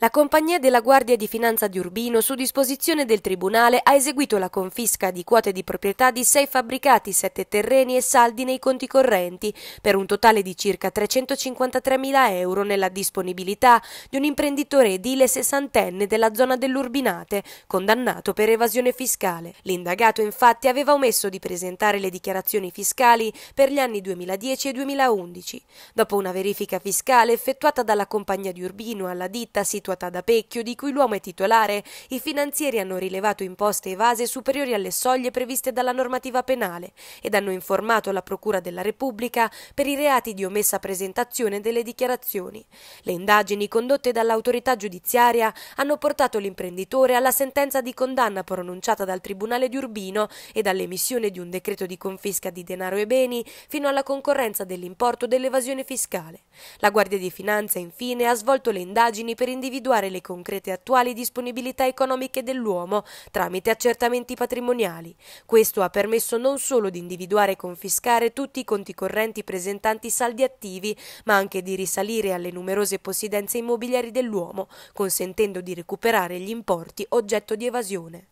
La compagnia della Guardia di Finanza di Urbino, su disposizione del Tribunale, ha eseguito la confisca di quote di proprietà di sei fabbricati, sette terreni e saldi nei conti correnti, per un totale di circa 353.000 euro nella disponibilità di un imprenditore edile sessantenne della zona dell'Urbinate, condannato per evasione fiscale. L'indagato, infatti, aveva omesso di presentare le dichiarazioni fiscali per gli anni 2010 e 2011. Dopo una verifica fiscale effettuata dalla compagnia di Urbino alla ditta situata effettuata da Pecchio, di cui l'uomo è titolare, i finanzieri hanno rilevato imposte evase superiori alle soglie previste dalla normativa penale ed hanno informato la Procura della Repubblica per i reati di omessa presentazione delle dichiarazioni. Le indagini condotte dall'autorità giudiziaria hanno portato l'imprenditore alla sentenza di condanna pronunciata dal Tribunale di Urbino e dall'emissione di un decreto di confisca di denaro e beni fino alla concorrenza dell'importo dell'evasione fiscale. La Guardia di Finanza, infine, ha svolto le indagini per individuare individuare le concrete attuali disponibilità economiche dell'uomo tramite accertamenti patrimoniali. Questo ha permesso non solo di individuare e confiscare tutti i conti correnti presentanti saldi attivi, ma anche di risalire alle numerose possidenze immobiliari dell'uomo, consentendo di recuperare gli importi oggetto di evasione.